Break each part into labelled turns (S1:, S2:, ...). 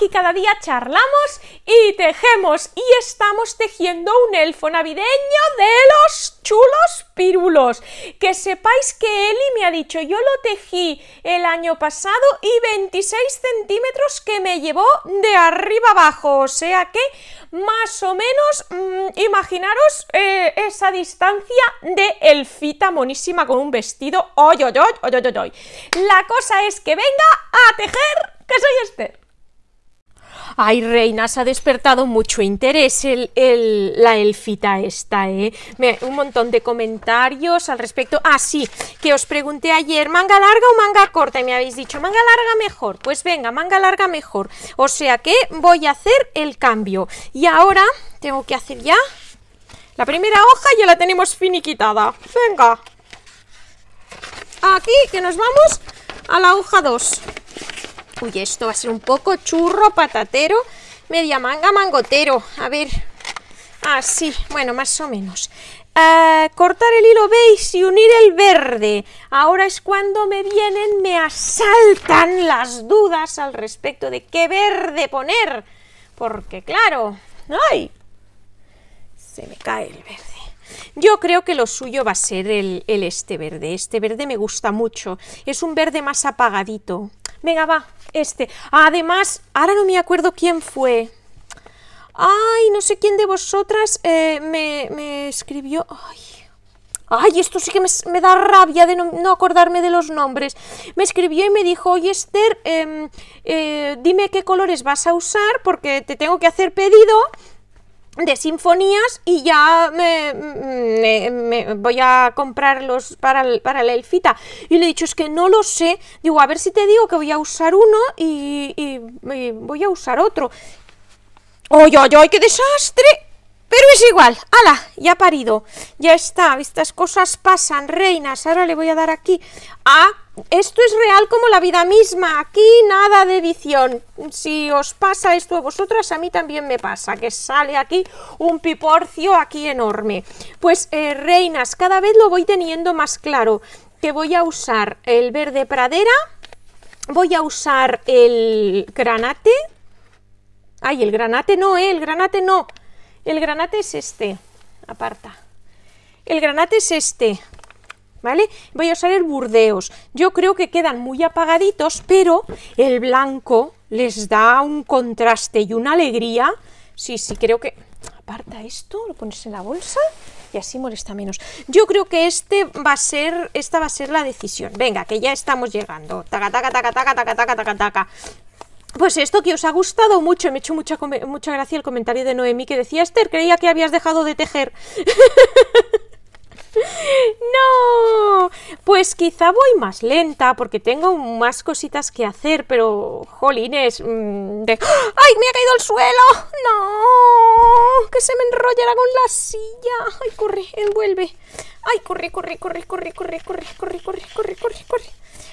S1: Aquí cada día charlamos y tejemos y estamos tejiendo un elfo navideño de los chulos pirulos. Que sepáis que Eli me ha dicho, yo lo tejí el año pasado y 26 centímetros que me llevó de arriba abajo, o sea que más o menos mm, imaginaros eh, esa distancia de elfita monísima con un vestido. hoy yo yo yo yo La cosa es que venga a tejer, que soy este Ay, reinas, ha despertado mucho interés el, la elfita esta, ¿eh? un montón de comentarios al respecto. Ah, sí, que os pregunté ayer, ¿manga larga o manga corta? Y me habéis dicho, manga larga mejor. Pues venga, manga larga mejor. O sea que voy a hacer el cambio. Y ahora tengo que hacer ya... La primera hoja ya la tenemos finiquitada. Venga. Aquí, que nos vamos a la hoja 2. Uy, esto va a ser un poco churro, patatero, media manga, mangotero. A ver, así, ah, bueno, más o menos. Ah, cortar el hilo, beige y unir el verde. Ahora es cuando me vienen, me asaltan las dudas al respecto de qué verde poner. Porque claro, ¡ay! Se me cae el verde. Yo creo que lo suyo va a ser el, el este verde. Este verde me gusta mucho. Es un verde más apagadito. Venga, va, este. Además, ahora no me acuerdo quién fue. Ay, no sé quién de vosotras eh, me, escribió... Ay. esto sí que me, da rabia de no, acordarme de los nombres. Me escribió y me dijo, oye Esther, em, eh, dime qué colores vas a usar porque te tengo que hacer pedido de sinfonías y ya me, voy a comprarlos para, para la elfita. Y le he dicho, es que no lo sé. Digo, a ver si te digo que voy a usar uno y, y, voy a usar otro. ¡Ay, ay, ay! ¡Qué desastre! Pero es igual, ¡Hala! ya parido, ya está, estas cosas pasan, reinas, ahora le voy a dar aquí a esto es real como la vida misma, aquí nada de edición. Si os pasa esto a vosotras, a mí también me pasa, que sale aquí un piporcio aquí enorme. Pues eh, reinas, cada vez lo voy teniendo más claro, que voy a usar el verde pradera, voy a usar el granate. Ay, el granate no, eh, el granate no. El granate es este, aparta. El granate es este, Voy a usar el burdeos. Yo creo que quedan muy apagaditos, pero el blanco les da un contraste y una alegría. Sí, sí, creo que... Aparta esto, lo pones en la bolsa y así molesta menos. Yo creo que este va a ser, esta va a ser la decisión. Venga, que ya estamos llegando. Taca, taca, taca, taca, taca, taca, taca, taca. Pues esto que os ha gustado mucho, me ha hecho mucha, mucha gracia el comentario de Noemí que decía, Esther, creía que habías dejado de tejer. ¡No! Pues quizá voy más lenta porque tengo más cositas que hacer, pero jolines, ¡Ay, me ha caído el suelo! ¡No! ¡Que se me enrollará con la silla! ¡Ay, corre, envuelve! ¡Ay, corre, corre, corre, corre, corre, corre, corre, corre, corre, corre, corre!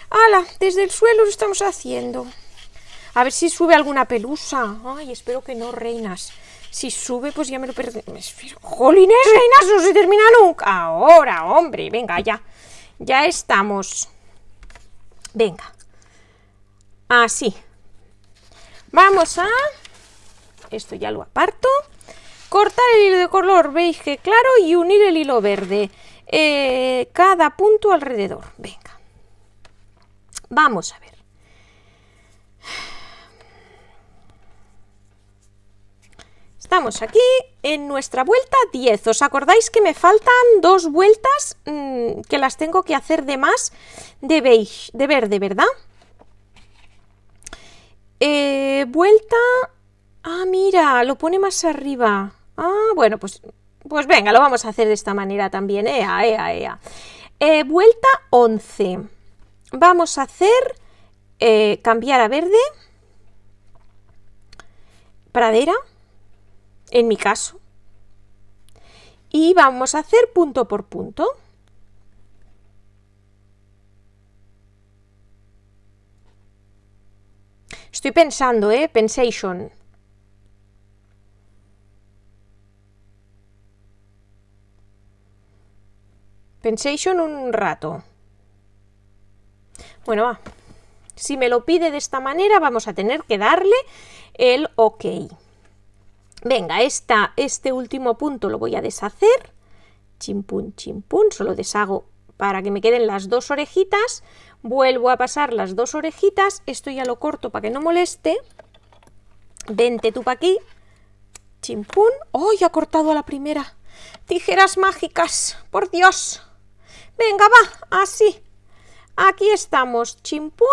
S1: ¡Hala! Desde el suelo lo estamos haciendo. A ver si sube alguna pelusa. ¡Ay, espero que no, reinas! Si sube, pues ya me lo perdí. ¡Jolines, reinas! ¡No se termina nunca! Ahora, hombre, venga, ya. Ya estamos. Venga. Así. Vamos a... Esto ya lo aparto. Cortar el hilo de color beige claro y unir el hilo verde. Eh, cada punto alrededor. Venga. Vamos a ver. Estamos aquí en nuestra vuelta 10. ¿Os acordáis que me faltan dos vueltas mm, que las tengo que hacer de más de beige, de verde, verdad? Eh, vuelta... Ah, mira, lo pone más arriba. Ah, bueno, pues, pues venga, lo vamos a hacer de esta manera también. Ea, ea, ea. Eh, vuelta 11. Vamos a hacer eh, cambiar a verde. Pradera en mi caso. Y vamos a hacer punto por punto. Estoy pensando, ¿eh? Pensation. Pensation un rato. Bueno, Si me lo pide de esta manera, vamos a tener que darle el OK. Venga, este último punto lo voy a deshacer. Chimpún, chimpún, solo deshago para que me queden las dos orejitas. Vuelvo a pasar las dos orejitas. Esto ya lo corto para que no moleste. Vente tú para aquí. Chimpún. ¡Oh, ya ha cortado a la primera! Tijeras mágicas, por Dios. Venga, va, así. Aquí estamos, chimpún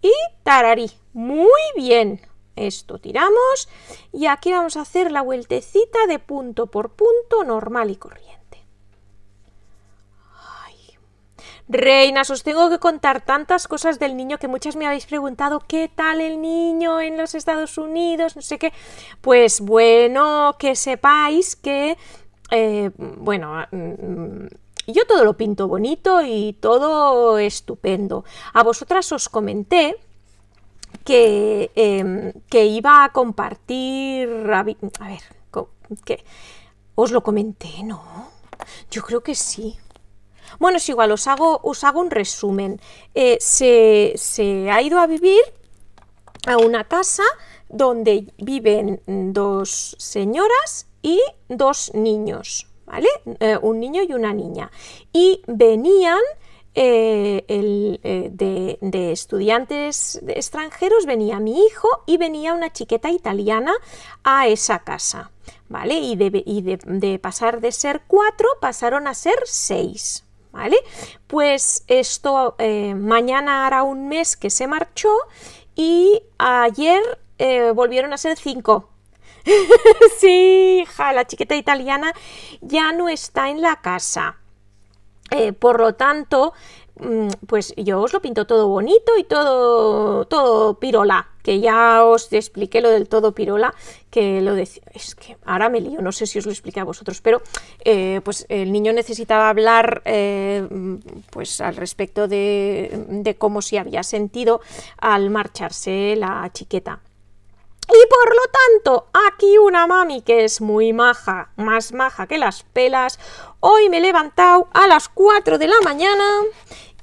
S1: y tararí. Muy bien. Esto tiramos y aquí vamos a hacer la vueltecita de punto por punto normal y corriente. Reinas, os tengo que contar tantas cosas del niño que muchas me habéis preguntado qué tal el niño en los Estados Unidos, no sé qué. Pues bueno, que sepáis que, eh, bueno... Mm, yo todo lo pinto bonito y todo estupendo. A vosotras os comenté que, em, que iba a compartir... A, ver, que os lo comenté, ¿no? Yo creo que sí. Bueno, es igual, os hago, os hago un resumen. Eh, se, se ha ido a vivir a una casa donde viven dos señoras y dos niños, ¿vale? Eh, un niño y una niña. Y venían eh, el, eh, de, estudiantes extranjeros venía mi hijo y venía una chiqueta italiana a esa casa, ¿vale? Y, de, pasar de ser cuatro pasaron a ser seis, ¿vale? Pues esto eh, mañana hará un mes que se marchó y ayer volvieron a ser cinco. sí, hija, la chiqueta italiana ya no está en la casa. Eh, por lo tanto, mm, pues yo os lo pinto todo bonito y todo, todo pirola, que ya os expliqué lo del todo pirola, que lo decía, es que ahora me lío, no sé si os lo expliqué a vosotros, pero eh, pues el niño necesitaba hablar eh, mm, pues al respecto de, de cómo se había sentido al marcharse la chiqueta. Y por lo tanto, aquí una mami que es muy maja, más maja que las pelas, Hoy me he levantado a las 4 de la mañana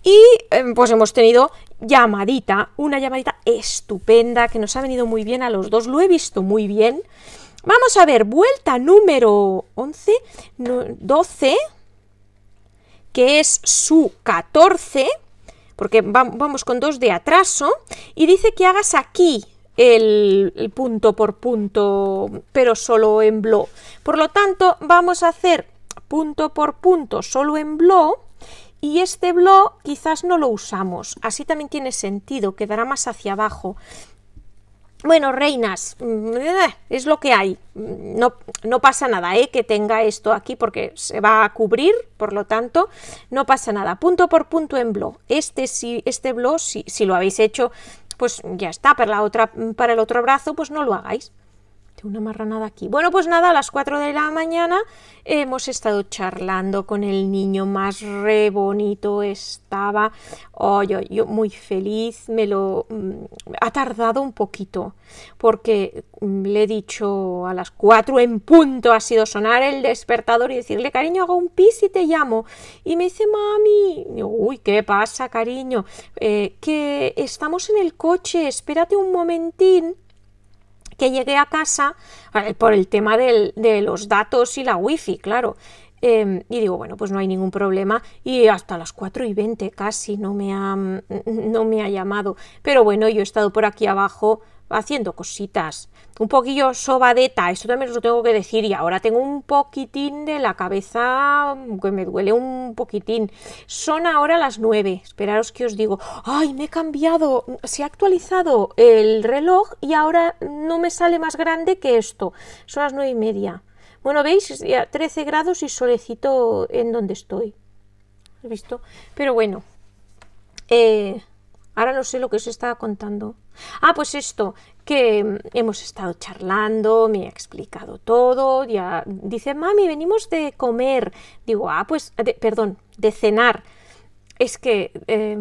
S1: y em, pues hemos tenido llamadita, una llamadita estupenda que nos ha venido muy bien a los dos, lo he visto muy bien. Vamos a ver, vuelta número 11, 12, que es su 14, porque vamos con dos de atraso, y dice que hagas aquí el, punto por punto, pero solo en blog. Por lo tanto, vamos a hacer punto por punto solo en blo y este blo quizás no lo usamos. Así también tiene sentido, quedará más hacia abajo. Bueno, reinas, mm, eh, es lo que hay. Mm, no, no pasa nada, ¿eh? que tenga esto aquí porque se va a cubrir, por lo tanto, no pasa nada. Punto por punto en blo, Este, si, este blog, si, si lo habéis hecho, pues ya está. Para, la otra, para el otro brazo, pues no lo hagáis una marranada aquí. Bueno, pues nada, a las 4 de la mañana hemos estado charlando con el niño más re bonito, estaba oh, yo, muy feliz, me lo mm, ha tardado un poquito, porque mm, le he dicho a las 4 en punto ha sido sonar el despertador y decirle, cariño, hago un pis y te llamo. Y me dice, mami, uy, ¿qué pasa, cariño? Eh, que estamos en el coche, espérate un momentín que llegué a casa, por el tema de los datos y la wifi, claro. Em, y digo, bueno, pues no hay ningún problema. Y hasta las 4 y 20 casi no me, ha, no me ha llamado. Pero bueno, yo he estado por aquí abajo haciendo cositas. Un poquillo sobadeta, esto también os lo tengo que decir. Y ahora tengo un poquitín de la cabeza mm, que me duele un poquitín. Son ahora las 9. Esperaros que os digo. ¡Ay, me he cambiado! Se ha actualizado el reloj y ahora no me sale más grande que esto. Son las 9 y media. Bueno, veis, 13 grados y solecito en donde estoy. ¿Has visto? Pero bueno. Eh, ahora no sé lo que os estaba contando. Ah, pues esto, que mm, hemos estado charlando, me ha explicado todo, ya dice, mami, venimos de comer. Digo, ah, pues, perdón, de cenar. Es que... Eh,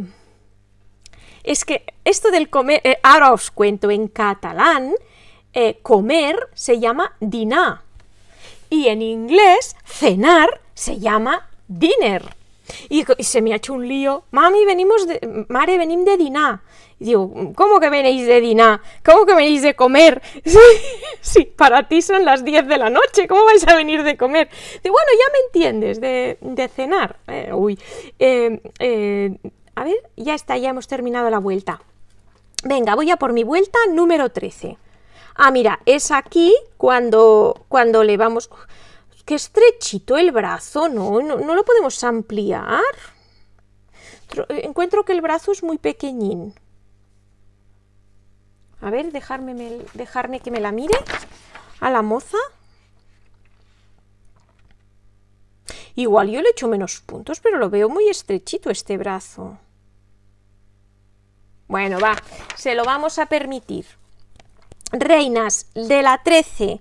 S1: es que esto del comer, eh, ahora os cuento, en catalán, eh, comer se llama dinar y en inglés cenar se llama dinner. Y, se me ha hecho un lío. Mami, venimos de, Mare, venimos de Diná. Y digo, ¿cómo que venís de Diná? ¿Cómo que venís de comer? Sí, para ti son las 10 de la noche, ¿cómo vais a venir de comer? bueno, ya me entiendes, de, cenar. Eh, uy. Eh, eh, a ver, ya está, ya hemos terminado la vuelta. Venga, voy a por mi vuelta número 13. Ah, mira, es aquí cuando, cuando le vamos... Qué estrechito el brazo, ¿no? ¿no? lo podemos ampliar? Eh, encuentro que el brazo es muy pequeñín. A ver, dejarme, dejarme que me la mire a la moza. Igual yo le echo menos puntos, pero lo veo muy estrechito este brazo. Bueno, va, se lo vamos a permitir. Reinas de la 13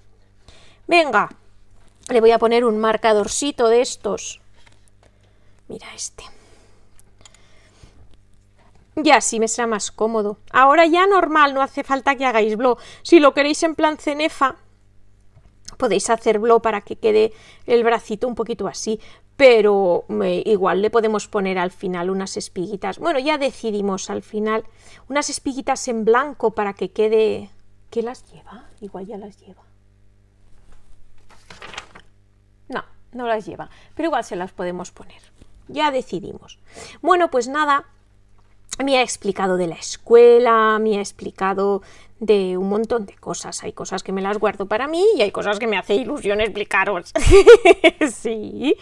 S1: Venga, le voy a poner un marcadorcito de estos. Mira este. Ya así me será más cómodo. Ahora ya normal, no hace falta que hagáis blow. Si lo queréis en plan cenefa, podéis hacer blow para que quede el bracito un poquito así. Pero igual le podemos poner al final unas espiguitas. Bueno, ya decidimos al final unas espiguitas en blanco para que quede... ¿Qué las lleva? Igual ya las lleva. no las lleva, pero igual se las podemos poner. Ya decidimos. Bueno, pues nada, me ha explicado de la escuela, me ha explicado de un montón de cosas. Hay cosas que me las guardo para mí y hay cosas que me hace ilusión explicaros. sí.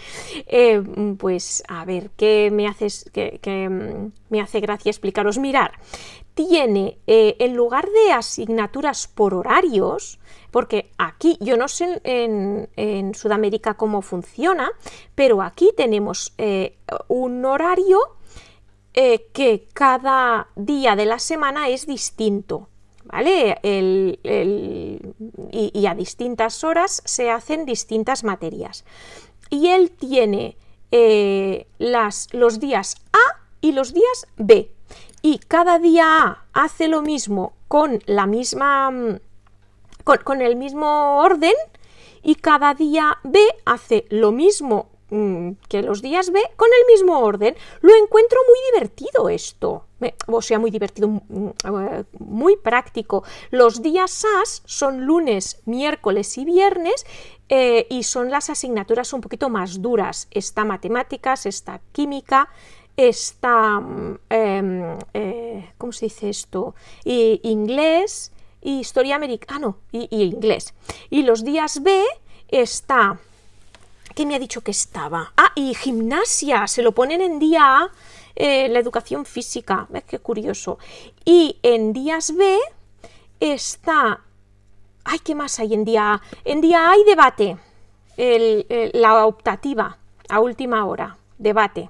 S1: Eh, pues a ver, ¿qué me, haces, qué mm, me hace gracia explicaros? Mirar, tiene, eh, en lugar de asignaturas por horarios, porque aquí, yo no sé en, Sudamérica cómo funciona, pero aquí tenemos eh, un horario eh, que cada día de la semana es distinto. ¿Vale? y, a distintas horas se hacen distintas materias. Y él tiene las, los días A y los días B y cada día A hace lo mismo con la misma mm, con, el mismo orden y cada día B hace lo mismo mm, que los días B con el mismo orden. Lo encuentro muy divertido esto. o sea, muy divertido, mm, eh, muy práctico. Los días A son lunes, miércoles y viernes eh, y son las asignaturas un poquito más duras. Está matemáticas, está química, está, em, eh, ¿cómo se dice esto? Y, inglés y historia americana, ah, no, y, inglés. Y los días B está, ¿qué me ha dicho que estaba? Ah, y gimnasia, se lo ponen en día A, eh, la educación física, ¿ves qué curioso? Y en días B está, ay, ¿qué más hay en día A? En día A hay debate, la optativa, a última hora, debate.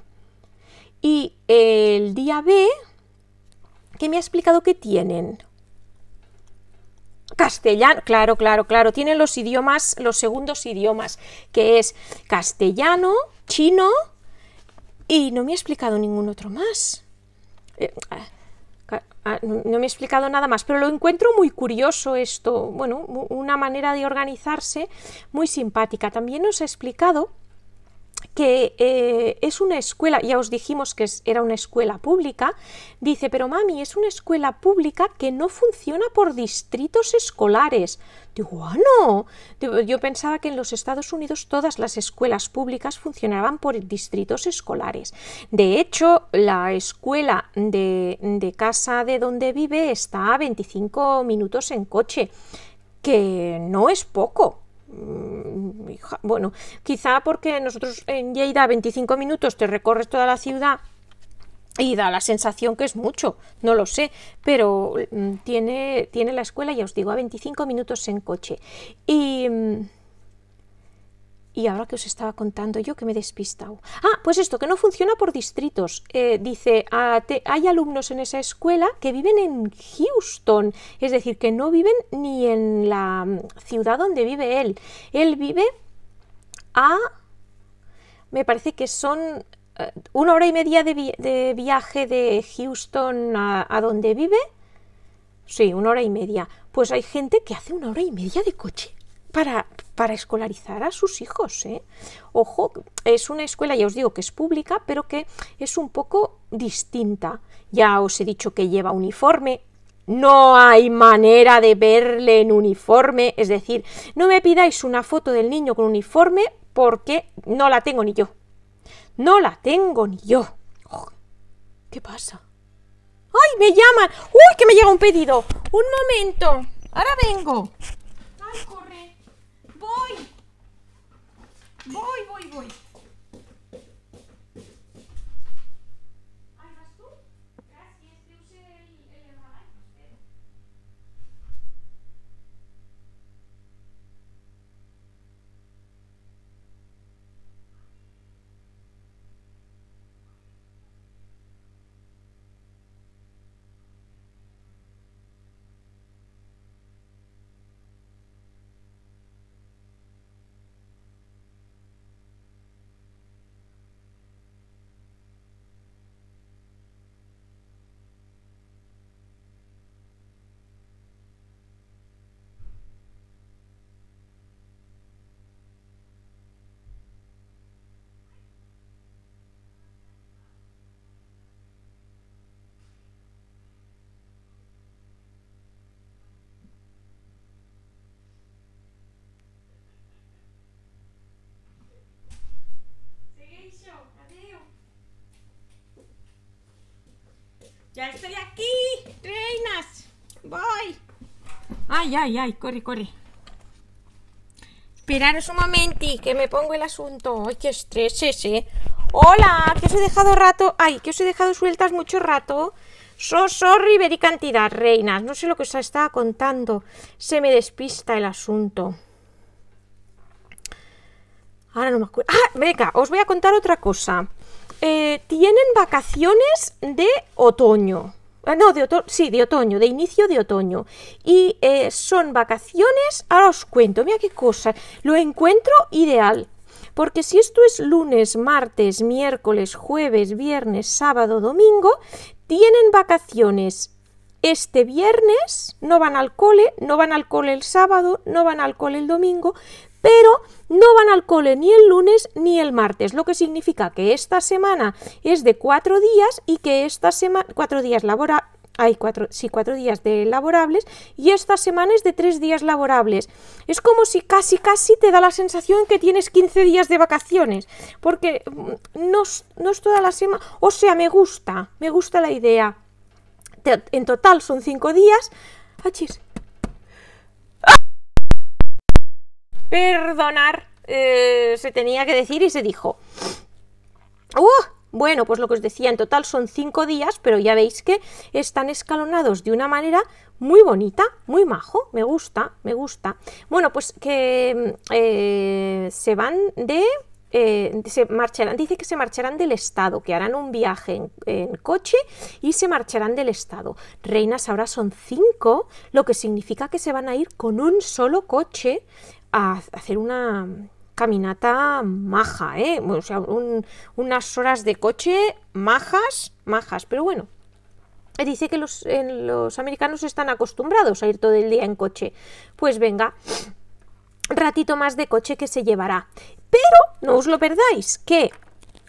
S1: Y el día B, que me ha explicado que tienen castellano, claro, claro, claro, tienen los idiomas, los segundos idiomas, que es castellano, chino y no me ha explicado ningún otro más. Eh, ah, ah, no me ha explicado nada más, pero lo encuentro muy curioso esto, bueno, una manera de organizarse muy simpática. También nos ha explicado que eh, es una escuela, ya os dijimos que era una escuela pública, dice, pero mami, es una escuela pública que no funciona por distritos escolares. Digo, ah, yo pensaba que en los Estados Unidos todas las escuelas públicas funcionaban por distritos escolares. De hecho, la escuela de, de casa de donde vive está a 25 minutos en coche, que no es poco Mm, bueno, quizá porque nosotros en Lleida 25 minutos te recorres toda la ciudad y da la sensación que es mucho, no lo sé, pero mm, tiene, tiene la escuela, ya os digo, a 25 minutos en coche. Y mm, y ahora que os estaba contando yo que me he despistado. Ah, pues esto, que no funciona por distritos. Eh, dice, hay alumnos en esa escuela que viven en Houston, es decir, que no viven ni en la mm, ciudad donde vive él. Él vive a, me parece que son eh, una hora y media de, viaje de Houston a donde vive. Sí, una hora y media. Pues hay gente que hace una hora y media de coche para, para escolarizar a sus hijos. ¿eh? Ojo, es una escuela, ya os digo que es pública, pero que es un poco distinta. Ya os he dicho que lleva uniforme, no hay manera de verle en uniforme, es decir, no me pidáis una foto del niño con uniforme porque no la tengo ni yo. No la tengo ni yo. Oh, ¿Qué pasa? ¡Ay, me llaman! ¡Uy, que me llega un pedido! ¡Un momento! ¡Ahora vengo! voy. Voy, voy, voy. Ya estoy aquí, reinas. Voy. Ay, ay, ay, corre, corre. Esperaros un momenti, que me pongo el asunto. Ay, qué estrés ese. Eh. Hola, que os he dejado rato. Ay, que os he dejado sueltas mucho rato. So sorry, verí cantidad, reinas. No sé lo que os estaba contando. Se me despista el asunto. Ahora no me acuerdo. Ah, venga, os voy a contar otra cosa. Eh, tienen vacaciones de otoño. Ah, no, de otoño, sí, de otoño, de inicio de otoño. Y eh, son vacaciones, ahora os cuento, mira qué cosa, lo encuentro ideal. Porque si esto es lunes, martes, miércoles, jueves, viernes, sábado, domingo, tienen vacaciones este viernes, no van al cole, no van al cole el sábado, no van al cole el domingo, pero no van al cole ni el lunes ni el martes, lo que significa que esta semana es de cuatro días y que esta semana, cuatro días laborables, hay cuatro, sí, cuatro días de laborables y esta semana es de tres días laborables. Es como si casi, casi te da la sensación que tienes 15 días de vacaciones, porque mm, no, es toda la semana, o sea, me gusta, me gusta la idea. En total son cinco días. Achis, perdonar eh, se tenía que decir y se dijo. ¡Uh! Bueno, pues lo que os decía, en total son cinco días, pero ya veis que están escalonados de una manera muy bonita, muy majo, me gusta, me gusta. Bueno, pues que eh, se van de... Eh, se marcharán, dice que se marcharán del Estado, que harán un viaje en, coche y se marcharán del Estado. Reinas ahora son cinco, lo que significa que se van a ir con un solo coche a hacer una caminata maja, ¿eh? unas horas de coche majas, majas, pero bueno. Dice que los, eh, los americanos están acostumbrados a ir todo el día en coche. Pues venga, ratito más de coche que se llevará. Pero no os lo perdáis, que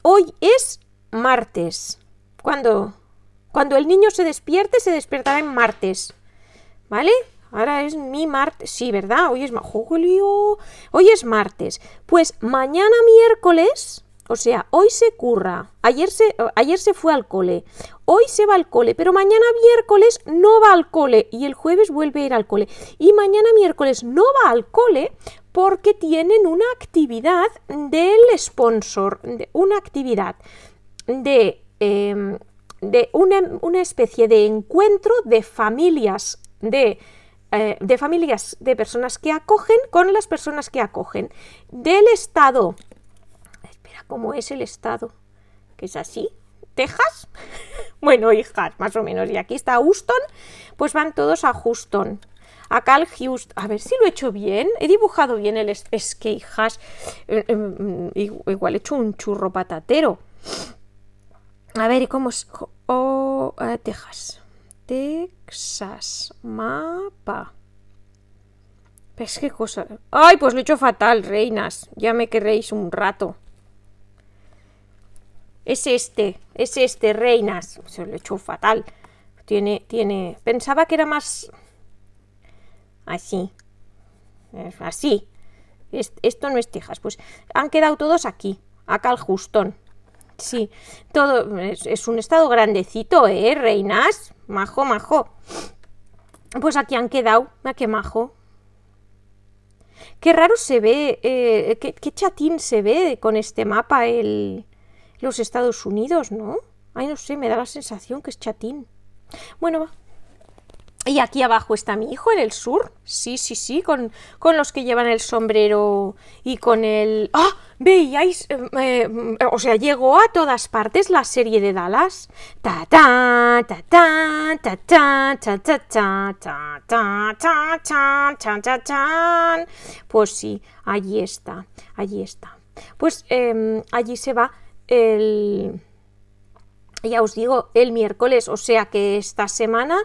S1: hoy es martes. Cuando, cuando el niño se despierte, se despertará en martes. ¿Vale? Ahora es mi martes. Sí, ¿verdad? Hoy es julio. Hoy es martes. Pues mañana miércoles. O sea, hoy se curra. Ayer se, ayer se fue al cole. Hoy se va al cole. Pero mañana miércoles no va al cole. Y el jueves vuelve a ir al cole. Y mañana miércoles no va al cole porque tienen una actividad del sponsor. Una actividad de. Em, de una, una especie de encuentro de familias de eh, de familias de personas que acogen con las personas que acogen. Del estado. Espera, ¿cómo es el estado? Que es así. Texas. bueno, hijas, más o menos. Y aquí está Houston. Pues van todos a Houston. A Cal Houston. A ver si lo he hecho bien. He dibujado bien el... Es que, hijas, eh, em, igual he hecho un churro patatero. A ver, cómo es? Oh, eh, Texas. Texas. Mapa. Es pues que cosa. ¡Ay! Pues lo he hecho fatal, reinas. Ya me querréis un rato. Es este, es este, reinas. Se lo he hecho fatal. Tiene, tiene. Pensaba que era más. Así. Así. Esto no es Texas. Pues han quedado todos aquí. Acá al Justón. Sí. Todo. es un estado grandecito, ¿eh, reinas? Majo, majo. Pues aquí han quedado. Mira qué majo. Qué raro se ve, eh, qué, chatín se ve con este mapa el, los Estados Unidos, ¿no? Ay, no sé, me da la sensación que es chatín. Bueno, va. Y aquí abajo está mi hijo en el sur. Sí, sí, sí, con, con los que llevan el sombrero y con el... ¡Ah! Veíais, eh, eh, o sea, llegó a todas partes la serie de Dallas. Ta ta ta ta ta ta ta ta ta ta ta ta ta ta ta ta. Pues sí, allí está, allí está. Pues em, allí se va el ya os digo, el miércoles, o sea que esta semana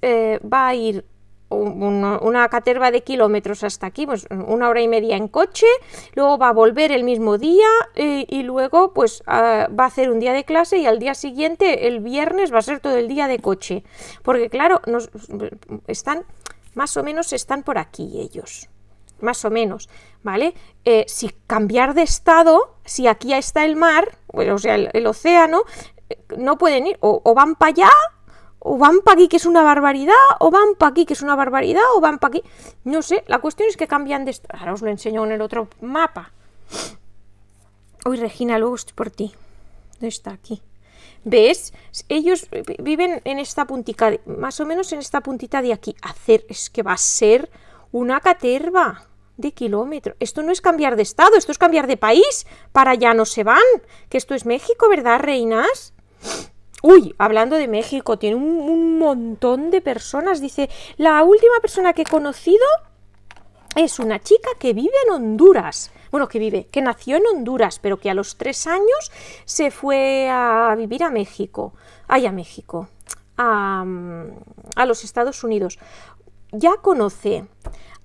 S1: eh, va a ir una, caterva de kilómetros hasta aquí, pues una hora y media en coche, luego va a volver el mismo día eh, y luego pues ah, va a hacer un día de clase y al día siguiente, el viernes, va a ser todo el día de coche, porque claro, están, más o menos están por aquí ellos, más o menos, ¿vale? Eh, si cambiar de estado, si aquí está el mar, o sea, el océano, no pueden ir, o, van para allá, o van para aquí, que es una barbaridad, o van para aquí, que es una barbaridad, o van para aquí. No sé, la cuestión es que cambian de... Ahora os lo enseño en el otro mapa. Uy, Regina, luego estoy por ti. No está? Aquí. ¿Ves? Ellos viven en esta puntita, más o menos en esta puntita de aquí. Hacer, es que va a ser una caterva de kilómetro. Esto no es cambiar de estado, esto es cambiar de país. Para allá no se van. Que esto es México, ¿verdad, reinas? Uy, hablando de México, tiene un, montón de personas. Dice, la última persona que he conocido es una chica que vive en Honduras. Bueno, que vive, que nació en Honduras, pero que a los tres años se fue a vivir a México. Ay, a México. a, a los Estados Unidos. Ya conoce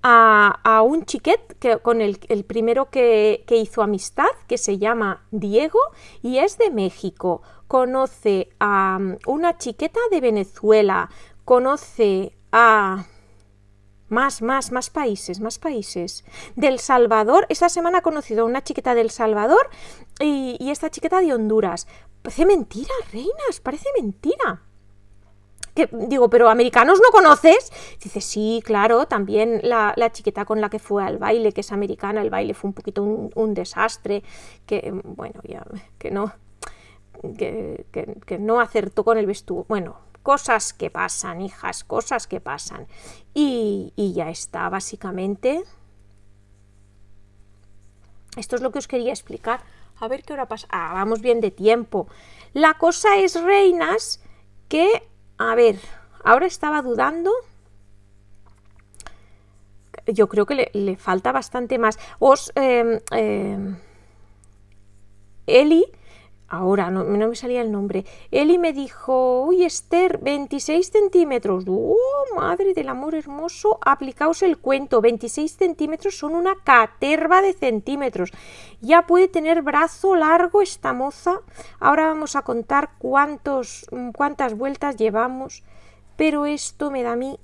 S1: a, un chiquet que, con el, el primero que, que hizo amistad, que se llama Diego y es de México. Conoce a um, una chiqueta de Venezuela, conoce a más, más, más países, más países. Del Salvador, esta semana ha conocido a una chiqueta del Salvador y, y esta chiqueta de Honduras. Parece mentira, reinas, parece mentira digo, pero americanos no conoces. Dice, sí, claro, también la, la chiquita con la que fue al baile, que es americana, el baile fue un poquito un, desastre, que bueno, ya, que no, que, no acertó con el vestuario. Bueno, cosas que pasan, hijas, cosas que pasan. Y, y ya está, básicamente. Esto es lo que os quería explicar. A ver qué hora pasa. Ah, vamos bien de tiempo. La cosa es, reinas, que a ver, ahora estaba dudando. Yo creo que le, falta bastante más. Os. Em, em, Eli ahora no, me salía el nombre, Eli me dijo, uy Esther, 26 centímetros, ¡Oh, madre del amor hermoso! Aplicaos el cuento, 26 centímetros son una caterva de centímetros. Ya puede tener brazo largo esta moza. Ahora vamos a contar cuántos, cuántas vueltas llevamos, pero esto me da a mí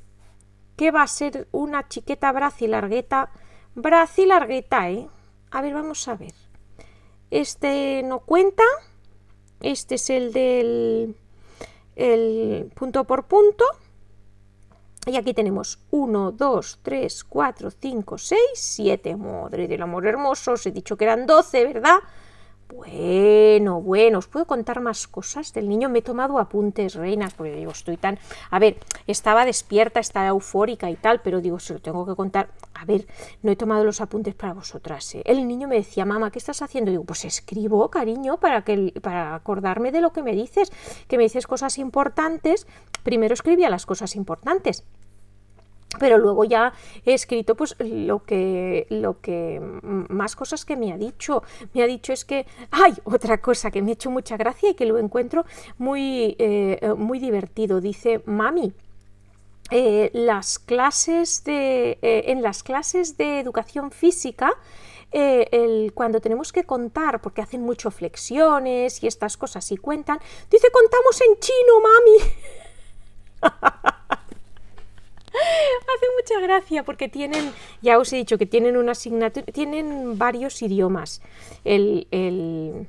S1: que va a ser una chiqueta bracilargueta, bracilargueta, ¿eh? A ver, vamos a ver. Este no cuenta. Este es el del el punto por punto. Y aquí tenemos 1, 2, 3, 4, 5, 6, 7. Madre del amor hermoso, os he dicho que eran 12, ¿verdad? Bueno, bueno, os puedo contar más cosas del niño. Me he tomado apuntes, reinas, porque digo, estoy tan. A ver, estaba despierta, estaba eufórica y tal, pero digo, se lo tengo que contar. A ver, no he tomado los apuntes para vosotras. ¿eh? El niño me decía, mamá, ¿qué estás haciendo? digo, pues escribo, cariño, para, que, para acordarme de lo que me dices, que me dices cosas importantes. Primero escribía las cosas importantes pero luego ya he escrito pues lo que lo que más cosas que me ha dicho me ha dicho es que hay otra cosa que me ha hecho mucha gracia y que lo encuentro muy eh, eh, muy divertido dice mami eh, las clases de en las clases de educación física cuando tenemos que contar, porque hacen mucho flexiones y estas cosas y cuentan, dice contamos en chino, mami. hace mucha gracia porque tienen, ya os he dicho que tienen una asignatura, tienen varios idiomas. El,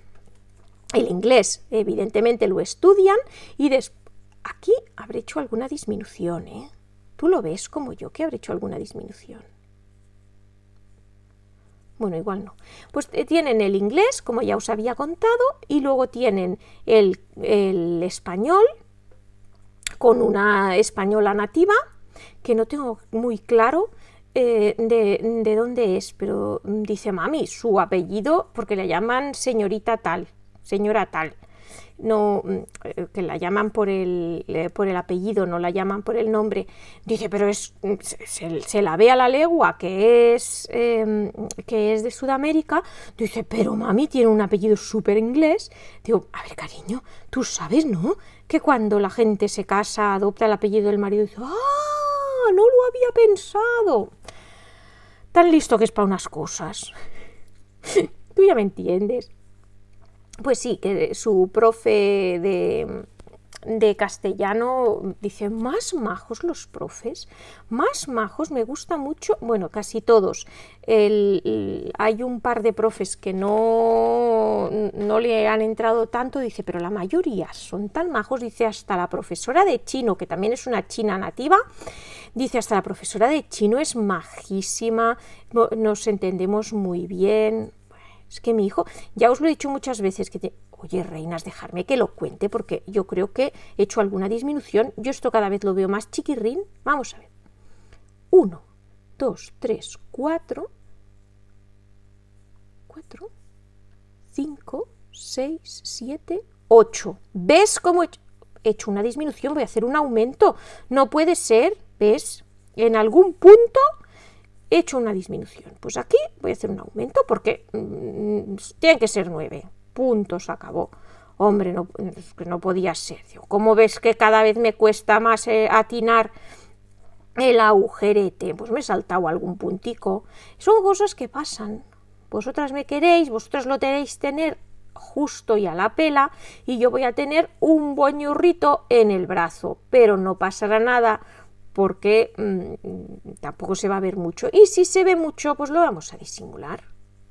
S1: inglés, evidentemente, lo estudian y después. Aquí habré hecho alguna disminución, ¿eh? ¿Tú lo ves como yo que habré hecho alguna disminución? Bueno, igual no. Pues eh, tienen el inglés, como ya os había contado, y luego tienen el, el español, con una española nativa, que no tengo muy claro eh, de, de, dónde es, pero dice mami, su apellido, porque la llaman señorita tal, señora tal. No, eh, que la llaman por el, eh, por el apellido, no la llaman por el nombre. Dice, pero es, se, la ve a la legua que es, em, que es de Sudamérica. Dice, pero mami tiene un apellido súper inglés. Digo, a ver, cariño, tú sabes, ¿no? Que cuando la gente se casa, adopta el apellido del marido, dice, ¡ah! no lo había pensado. Tan listo que es para unas cosas. Tú ya me entiendes. Pues sí, que su profe de, castellano dice, más majos los profes, más majos, me gusta mucho, bueno, casi todos. hay un par de profes que no, no le han entrado tanto, dice, pero la mayoría son tan majos, dice hasta la profesora de chino, que también es una china nativa, Dice, hasta la profesora de chino es majísima, nos entendemos muy bien. Es que mi hijo, ya os lo he dicho muchas veces, que oye, reinas, dejarme que lo cuente, porque yo creo que he hecho alguna disminución. Yo esto cada vez lo veo más chiquirrín. Vamos a ver. 1, 2, 3, cuatro, 4, 5, 6, 7, 8. ¿Ves cómo he hecho una disminución? Voy a hacer un aumento. No puede ser es en algún punto he hecho una disminución. Pues aquí voy a hacer un aumento porque tiene mm, mm, tienen que ser nueve Puntos, acabó. Hombre, no, no podía ser. como ves que cada vez me cuesta más eh, atinar el agujerete? Pues me he saltado algún puntico. Son cosas que pasan. Vosotras me queréis, vosotros lo tenéis tener justo y a la pela y yo voy a tener un buen en el brazo, pero no pasará nada porque mm, mm, tampoco se va a ver mucho. Y si se ve mucho, pues lo vamos a disimular.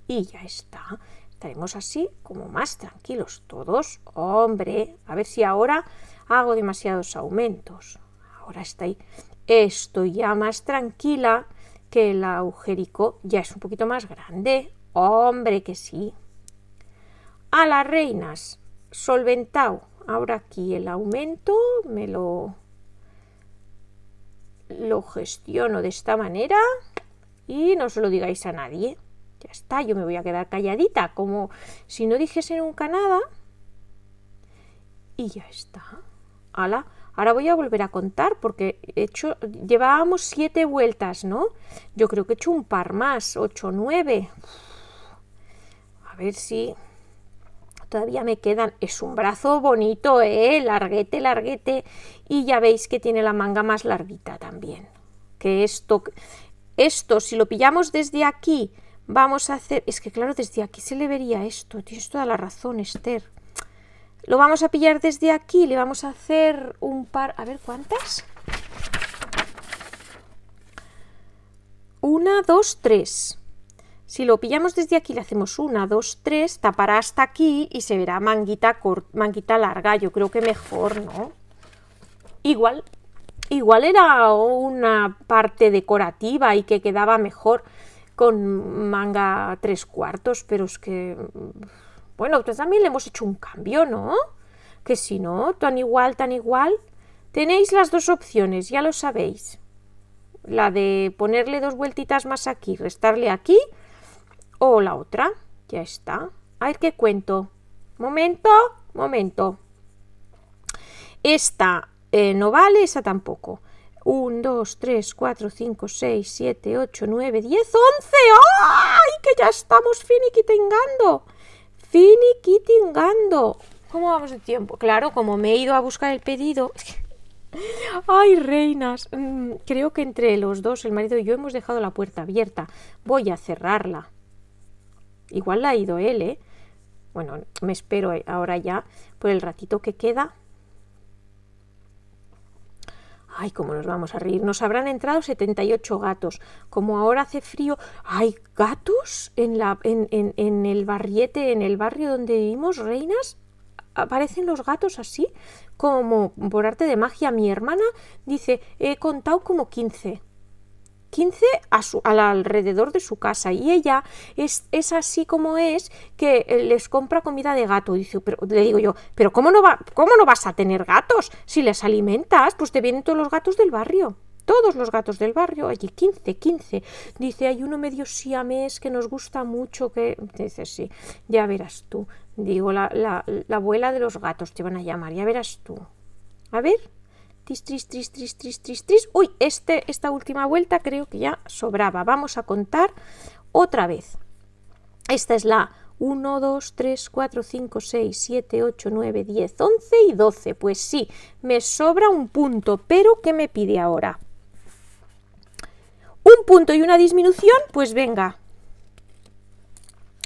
S1: Y ya está. Estaremos así como más tranquilos todos. Hombre, a ver si ahora hago demasiados aumentos. Ahora está ahí estoy ya más tranquila que el agujerico ya es un poquito más grande. Hombre, que sí. A las reinas, solventado. Ahora aquí el aumento me lo lo gestiono de esta manera y no se lo digáis a nadie. Ya está, yo me voy a quedar calladita, como si no dijese nunca nada. Y ya está. ahora voy a volver a contar porque hecho, llevábamos siete vueltas, ¿no? Yo creo que he hecho un par más, ocho, nueve. A ver si todavía me quedan. Es un brazo bonito, ¿eh? Larguete, larguete. Y ya veis que tiene la manga más larguita también. Que esto, esto, si lo pillamos desde aquí, vamos a hacer... Es que claro, desde aquí se le vería esto. Tienes toda la razón, Esther. Lo vamos a pillar desde aquí, le vamos a hacer un par... A ver, ¿cuántas? Una, dos, tres. Si lo pillamos desde aquí, le hacemos una, dos, tres, tapará hasta aquí y se verá manguita, larga. Yo creo que mejor, ¿no? Igual, igual era una parte decorativa y que quedaba mejor con manga tres cuartos, pero es que... Mm, bueno, pues también le hemos hecho un cambio, ¿no? Que si no, tan igual, tan igual. Tenéis las dos opciones, ya lo sabéis. La de ponerle dos vueltitas más aquí, restarle aquí o la otra. Ya está. A ver qué cuento. Momento, momento. Esta eh, no vale, esa tampoco. 1, 2, 3, 4, 5, 6, 7, 8, 9, 10, 11. ¡Ay! Que ya estamos finiquitingando. Finiquitingando. ¿Cómo vamos de tiempo? Claro, como me he ido a buscar el pedido. Ay, reinas. Mm, creo que entre los dos, el marido y yo, hemos dejado la puerta abierta. Voy a cerrarla igual la ha ido él, ¿eh? Bueno, me espero eh, ahora ya por el ratito que queda. Ay, cómo nos vamos a reír. Nos habrán entrado 78 gatos. Como ahora hace frío, ¿hay gatos en, la, en, el barriete, en el barrio donde vivimos, reinas? aparecen los gatos así, como por arte de magia. Mi hermana dice, he contado como 15. 15 a su, alrededor de su casa y ella es, así como es que eh, les compra comida de gato. Dice, pero, le digo yo, pero cómo no, va, ¿cómo no vas a tener gatos? Si les alimentas, pues te vienen todos los gatos del barrio todos los gatos del barrio, allí 15, 15. Dice, hay uno medio siamés que nos gusta mucho, que... Dice, sí, ya verás tú. Digo, la abuela de los gatos te van a llamar, ya verás tú. A ver, Uy, este, esta última vuelta creo que ya sobraba. Vamos a contar otra vez. Esta es la 1, 2, 3, 4, 5, 6, 7, 8, 9, 10, 11 y 12. Pues sí, me sobra un punto, pero ¿qué me pide ahora? Un punto y una disminución, pues venga.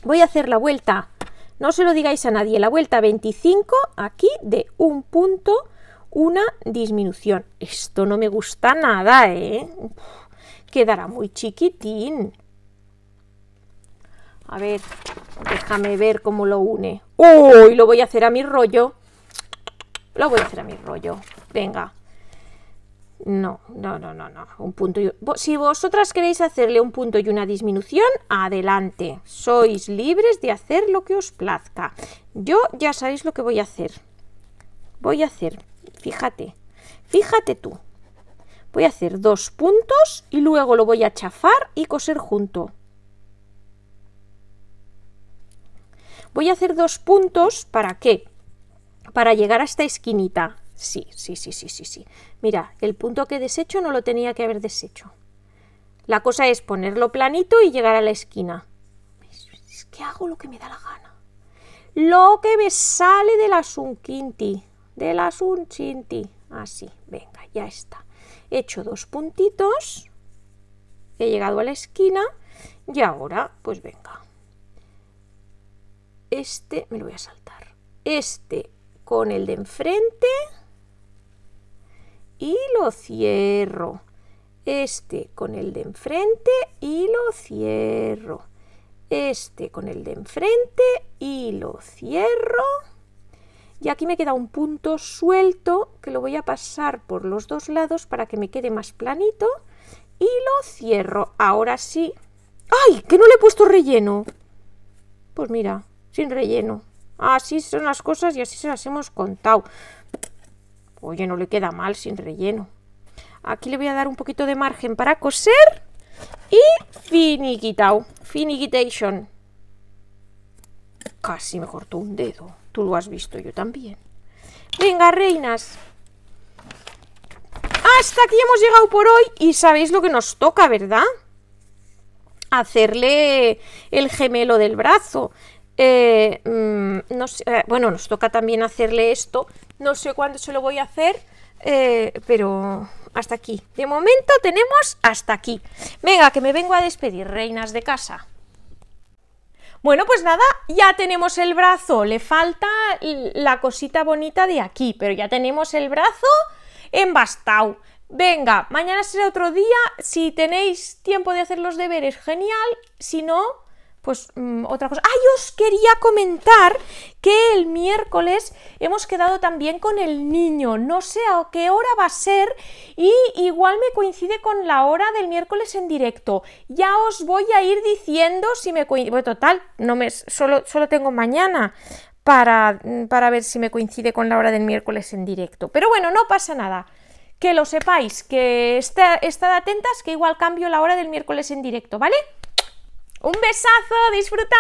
S1: Voy a hacer la vuelta, no se lo digáis a nadie, la vuelta 25 aquí de un punto una disminución. Esto no me gusta nada, ¿eh? quedará muy chiquitín. A ver, déjame ver cómo lo une. ¡Uy! Lo voy a hacer a mi rollo. Lo voy a hacer a mi rollo. Venga. No, no, no, no, no. Un punto Si vosotras queréis hacerle un punto y una disminución, adelante. Sois libres de hacer lo que os plazca. Yo ya sabéis lo que voy a hacer. Voy a hacer Fíjate, fíjate tú. Voy a hacer dos puntos y luego lo voy a chafar y coser junto. Voy a hacer dos puntos, ¿para qué? Para llegar a esta esquinita. Sí, sí, sí, sí, sí, sí. Mira, el punto que he deshecho no lo tenía que haber deshecho. La cosa es ponerlo planito y llegar a la esquina. Es que hago lo que me da la gana. Lo que me sale de la sunquinti de las chinti, Así, venga, ya está. He hecho dos puntitos, he llegado a la esquina y ahora, pues venga. Este me lo voy a saltar. Este con el de enfrente y lo cierro. Este con el de enfrente y lo cierro. Este con el de enfrente y lo cierro y aquí me queda un punto suelto que lo voy a pasar por los dos lados para que me quede más planito y lo cierro. Ahora sí. ¡Ay! Que no le he puesto relleno. Pues mira, sin relleno. Así son las cosas y así se las hemos contado. Oye, no le queda mal sin relleno. Aquí le voy a dar un poquito de margen para coser y finiquitao. Finiquitation. Casi me cortó un dedo. Tú lo has visto, yo también. Venga, reinas. Hasta aquí hemos llegado por hoy y sabéis lo que nos toca, ¿verdad? Hacerle el gemelo del brazo. Eh, mm, eh, bueno, nos toca también hacerle esto. No sé cuándo se lo voy a hacer, eh, pero hasta aquí. De momento tenemos hasta aquí. Venga, que me vengo a despedir, reinas de casa. Bueno, pues nada, ya tenemos el brazo, le falta la cosita bonita de aquí, pero ya tenemos el brazo embastado. Venga, mañana será otro día, si tenéis tiempo de hacer los deberes, genial, si no, pues mm, otra cosa. ¡Ay, os quería comentar que el miércoles hemos quedado también con el niño. No sé a qué hora va a ser y igual me coincide con la hora del miércoles en directo. Ya os voy a ir diciendo si me coincide. Bueno, total, no me, solo, tengo mañana. Mm, para, ver si me coincide con la hora del miércoles en directo. Pero bueno, no pasa nada que lo sepáis, que estad atentas, que igual cambio la hora del miércoles en directo, ¿vale? Un besazo, disfrutad.